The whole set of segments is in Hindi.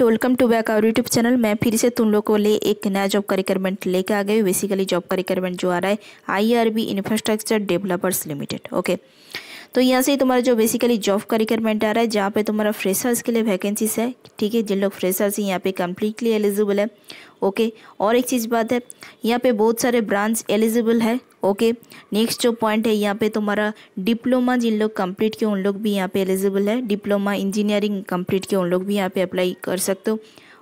तो welcome to back our YouTube channel मैं फिर से तुम लोग को ले एक नया जॉब का रिक्वायरमेंट लेके आ गई बेसिकली जॉब का रिक्वायरमेंट जो आ रहा है IRB infrastructure developers limited okay तो यहाँ से ही तुम्हारा जो बेसिकली जॉब का रिक्वायरमेंट आ रहा है जहाँ पे तुम्हारा फ्रेशर्स के लिए वैकेंसीज है ठीक है जिन लोग फ्रेशर्स हैं यहाँ पे कम्प्लीटली एलिजिबल है ओके और एक चीज़ बात है यहाँ पे बहुत सारे ब्रांच एलिजिबल है ओके नेक्स्ट जो पॉइंट है यहाँ पे तुम्हारा डिप्लोमा जिन लोग कंप्लीट किए उन लोग भी यहाँ पे एलिजिबल है डिप्लोमा इंजीनियरिंग कंप्लीट किए उन लोग भी यहाँ पे अप्लाई कर सकते हो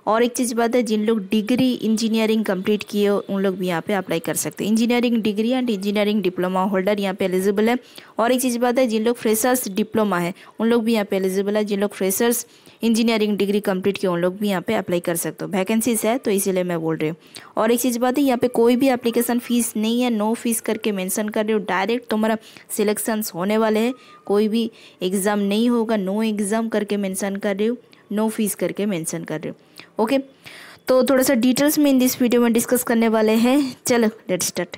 और एक चीज़ बात है जिन लोग डिग्री इंजीनियरिंग कंप्लीट किए उन लोग भी यहाँ पे अप्लाई कर सकते हैं engineering degree and engineering diploma holder यहाँ पे एलिजिबल है और एक चीज़ बात है जिन लोग फ्रेशर्स डिप्लोमा है उन लोग भी यहाँ पे एलिजिबल है जिन लोग फ्रेशर्स इंजीनियरिंग डिग्री कंप्लीट के उन लोग भी यहाँ पे अप्लाई कर सकते हो वैकेंसीज है तो इसीलिए मैं बोल रही हूँ और एक चीज़ बात है यहाँ पे कोई भी एप्लीकेशन फ़ीस नहीं है नो फीस करके मेंशन कर रही हो डायरेक्ट तुम्हारा सिलेक्शंस होने वाले हैं कोई भी एग्ज़ाम नहीं होगा नो एग्ज़ाम करके मैंसन कर रही हो नो फीस करके मैंसन कर रही हूँ ओके तो थोड़ा सा डिटेल्स में इन दिस वीडियो में डिस्कस करने वाले हैं चलो लेट स्टार्ट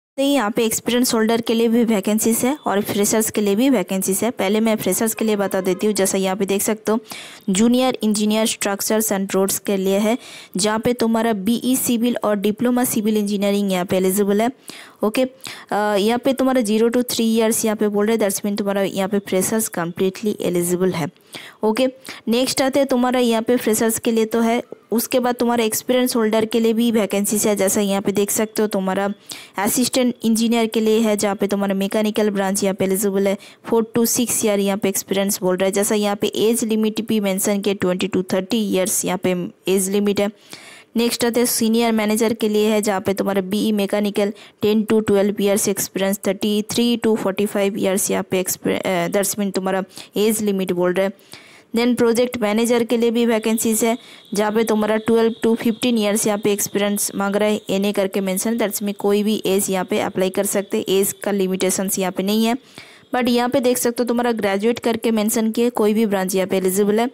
तो यहाँ पे एक्सपीरियंस होल्डर के लिए भी वैकेंसीज है और फ्रेशर्स के लिए भी वैकेंसीज है पहले मैं फ्रेशर्स के लिए बता देती हूँ जैसा यहाँ पे देख सकते हो junior engineer structures and roads के लिए है जहाँ पे तुम्हारा बीई सिविल e और डिप्लोमा सिविल इंजीनियरिंग यहाँ पे एलिजिबल है ओके यहाँ पे तुम्हारा जीरो टू थ्री ईयर्स यहाँ पे बोल रहे दैट्स मीन तुम्हारा यहाँ पे फ्रेशर्स कम्प्लीटली एलिजिबल है ओके नेक्स्ट आते हैं तुम्हारा यहाँ पे फ्रेशर्स के लिए तो है उसके बाद तुम्हारा एक्सपीरियंस होल्डर के लिए भी वैकेंसीज है जैसा यहाँ पे देख सकते हो तुम्हारा असिस्टेंट इंजीनियर के लिए है जहाँ पे तुम्हारा मैकेनिकल ब्रांच यहाँ पे एलिजिबल है फोर टू सिक्स ईयर यहाँ पे एक्सपीरियंस बोल रहा है जैसा यहाँ पे एज लिमिट भी मैंसन किया ट्वेंटी टू थर्टी ईयर्स यहाँ पे एज लिमिट है नेक्स्ट आते हैं सीनियर मैनेजर के लिए है जहाँ पे तुम्हारा B E mechanical ten to twelve years experience thirty three to forty five years यहाँ पे एक्सपीरियंस दैट्स तुम्हारा एज लिमिट बोल रहा है देन प्रोजेक्ट मैनेजर के लिए भी वैकेंसीज है जहाँ पे तुम्हारा ट्वेल्व टू फिफ्टीन ईयर्स यहाँ पे एक्सपीरियंस मांग रहा है एन ए करके मेंशन दैट्स में कोई भी एज यहाँ पे अप्लाई कर सकते एज का लिमिटेशंस यहाँ पे नहीं है बट यहाँ पे देख सकते हो तुम्हारा ग्रेजुएट करके मैंसन किए कोई भी ब्रांच यहाँ पे एलिजिबल है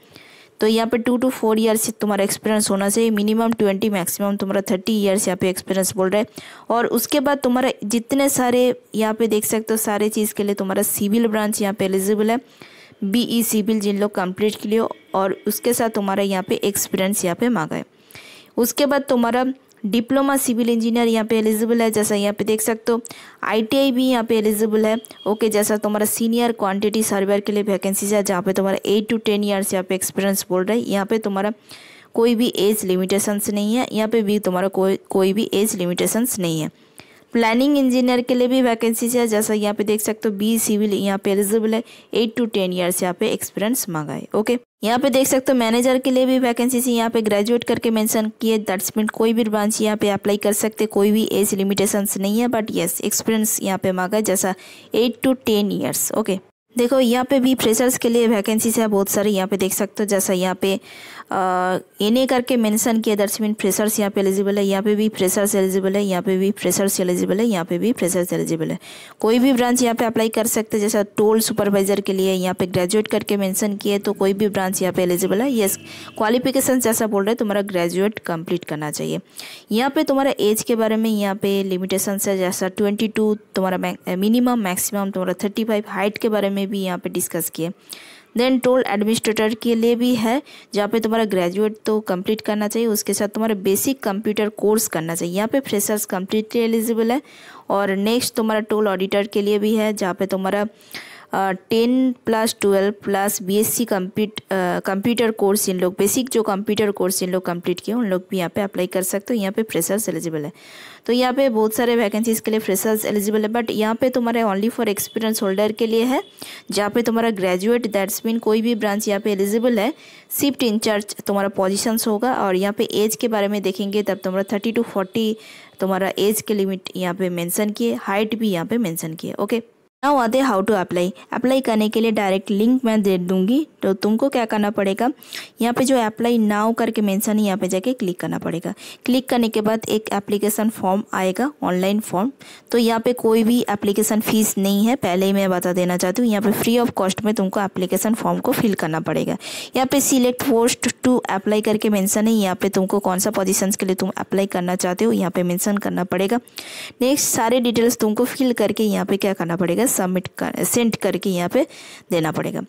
तो यहाँ पे टू टू फोर ईयर्स तुम्हारा एक्सपीरियंस होना चाहिए मिनिमम ट्वेंटी मैक्सिमम तुम्हारा थर्टी ईयर्स यहाँ पे एक्सपीरियंस बोल रहे और उसके बाद तुम्हारा जितने सारे यहाँ पे देख सकते हो सारे चीज़ के लिए तुम्हारा सिविल ब्रांच यहाँ पे एलिजिबल है बीई सिविल जिन लोग कंप्लीट लिए और उसके साथ तुम्हारा यहाँ पे एक्सपीरियंस यहाँ पे मांगा है उसके बाद तुम्हारा डिप्लोमा सिविल इंजीनियर यहाँ पे एलिजिबल है जैसा यहाँ पे देख सकते हो आईटीआई भी यहाँ पे एलिजिबल है ओके जैसा तुम्हारा सीनियर क्वांटिटी सर्वेयर के लिए वैकेंसीज है जहाँ पे तुम्हारा एट टू टेन ईयर्स यहाँ पे एक्सपीरियंस बोल रहा है यहाँ पे तुम्हारा कोई भी एज लिमिटेशंस नहीं है यहाँ पे भी तुम्हारा कोई कोई भी एज लिमिटेशंस नहीं है प्लानिंग इंजीनियर के लिए भी वैकेंसीज है जैसा यहाँ पे देख सकते हो बी सिविल यहाँ पे एलिजिबल है एट टू टेन ईयर्स यहाँ पे एक्सपीरियंस मांगा है ओके यहाँ पे देख सकते हो मैनेजर के लिए भी वैकेंसीज यहाँ पे ग्रेजुएट करके मेंशन किए दैट्स मीन कोई भी ब्रांच यहाँ पे अप्लाई कर सकते कोई भी एज लिमिटेशन नहीं है बट येस एक्सपीरियंस यहाँ पे मांगा है जैसा eight to ten years okay देखो यहाँ पे भी फ्रेशर्स के लिए वैकेंसीज है बहुत सारी यहाँ पे देख सकते हो जैसा यहाँ पे एन ए करके मेंशन किया दैट्स मीन फ्रेशर्स यहाँ पे एलिजिबल है यहाँ पे भी फ्रेशर्स एलिजिबल है यहाँ पे भी फ्रेशर्स एलिजिबल है यहाँ पे भी फ्रेशर्स एलिजिबल है कोई भी ब्रांच यहाँ पे अप्लाई कर सकते हैं जैसा टोल सुपरवाइजर के लिए यहाँ पे ग्रेजुएट करके मैंसन किए तो कोई भी ब्रांच यहाँ पे एलिजिबल है येस क्वालिफिकेशन जैसा बोल रहे तुम्हारा ग्रेजुएट कम्प्लीट करना चाहिए यहाँ पे तुम्हारा एज के बारे में यहाँ पे लिमिटेशन है जैसा ट्वेंटी तुम्हारा मिनिमम मैक्सिमम तुम्हारा थर्टी हाइट के बारे में भी यहाँ पे डिस्कस किए देन टोल एडमिनिस्ट्रेटर के लिए भी है जहाँ पे तुम्हारा ग्रेजुएट तो कंप्लीट करना चाहिए उसके साथ तुम्हारा बेसिक कंप्यूटर कोर्स करना चाहिए यहाँ पे फ्रेशर्स कम्प्लीटली एलिजिबल है और नेक्स्ट तुम्हारा टोल ऑडिटर के लिए भी है जहाँ पे तुम्हारा ten plus twelve plus B S C compute computer course इन लोग बेसिक जो कंप्यूटर कोर्स इन लोग कंप्लीट किए उन लोग भी यहाँ पे अप्लाई कर सकते हो यहाँ पे फ्रेशर्स एलिजिबल है तो यहाँ पे बहुत सारे वैकेंसीज के लिए फ्रेशर्स एलिजिबल है बट यहाँ पे तुम्हारे ओनली फॉर एक्सपीरियंस होल्डर के लिए है जहाँ पे तुम्हारा ग्रेजुएट दैट्स मीन कोई भी ब्रांच यहाँ पे एलिजिबल है शिफ्ट इंचार्ज तुम्हारा पोजिशंस होगा और यहाँ पे एज के बारे में देखेंगे तब तुम्हारा थर्टी टू फोर्टी तुम्हारा एज के लिमिट यहाँ पे मैंसन किए हाइट भी यहाँ पे मैंसन किए ओके नाउ आते हाउ टू अप्लाई अप्लाई करने के लिए डायरेक्ट लिंक मैं दे दूंगी तो तुमको क्या करना पड़ेगा यहाँ पे जो अप्लाई नाउ करके मेंशन है यहाँ पे जाके क्लिक करना पड़ेगा क्लिक करने के बाद एक एप्लीकेशन फॉर्म आएगा ऑनलाइन फॉर्म तो यहाँ पे कोई भी एप्लीकेशन फ़ीस नहीं है पहले ही मैं बता देना चाहती हूँ यहाँ पे फ्री ऑफ कॉस्ट में तुमको एप्लीकेशन फॉर्म को फिल करना पड़ेगा यहाँ पे सिलेक्ट पोस्ट टू अप्लाई करके मेंशन है यहाँ पे तुमको कौन सा पोजिशन के लिए तुम अप्लाई करना चाहते हो यहाँ पे मेंशन करना पड़ेगा नेक्स्ट सारे डिटेल्स तुमको फिल करके यहाँ पे क्या करना पड़ेगा सबमिट कर सेंड करके यहाँ पे देना पड़ेगा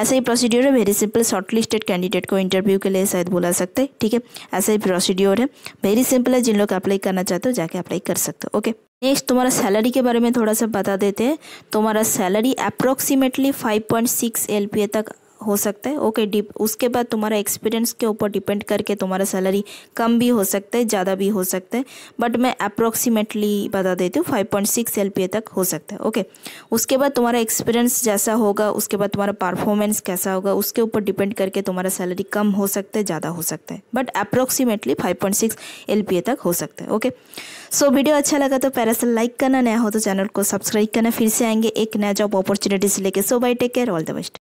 ऐसा ही प्रोसीड्योर है वेरी सिंपल शॉर्टलिस्टेड कैंडिडेट को इंटरव्यू के लिए शायद बुला सकते हैं ठीक है ऐसा ही प्रोसीड्योर है वेरी सिंपल है जिन लोग अप्लाई करना चाहते हो जाके अप्लाई कर सकते हो ओके नेक्स्ट तुम्हारा सैलरी के बारे में थोड़ा सा बता देते हैं तुम्हारा सैलरी अप्रोक्सीमेटली फाइव पॉइंट तक हो सकता है ओके डिप उसके बाद तुम्हारा एक्सपीरियंस के ऊपर डिपेंड करके तुम्हारा सैलरी कम भी हो सकता है ज़्यादा भी हो सकता है बट मैं अप्रोक्सीमेटली बता देती हूँ फाइव पॉइंट सिक्स एल तक हो सकता है ओके उसके बाद तुम्हारा एक्सपीरियंस जैसा होगा उसके बाद तुम्हारा परफॉर्मेंस कैसा होगा उसके ऊपर डिपेंड करके तुम्हारा सैलरी कम हो सकता है ज़्यादा हो सकता है but approximately five point six L तक हो सकता है ओके सो वीडियो अच्छा लगा तो से लाइक करना नया हो तो चैनल को सब्सक्राइब करना फिर से आएंगे एक नया जॉब अपॉर्चुनिटीज लेके so bye take care all the best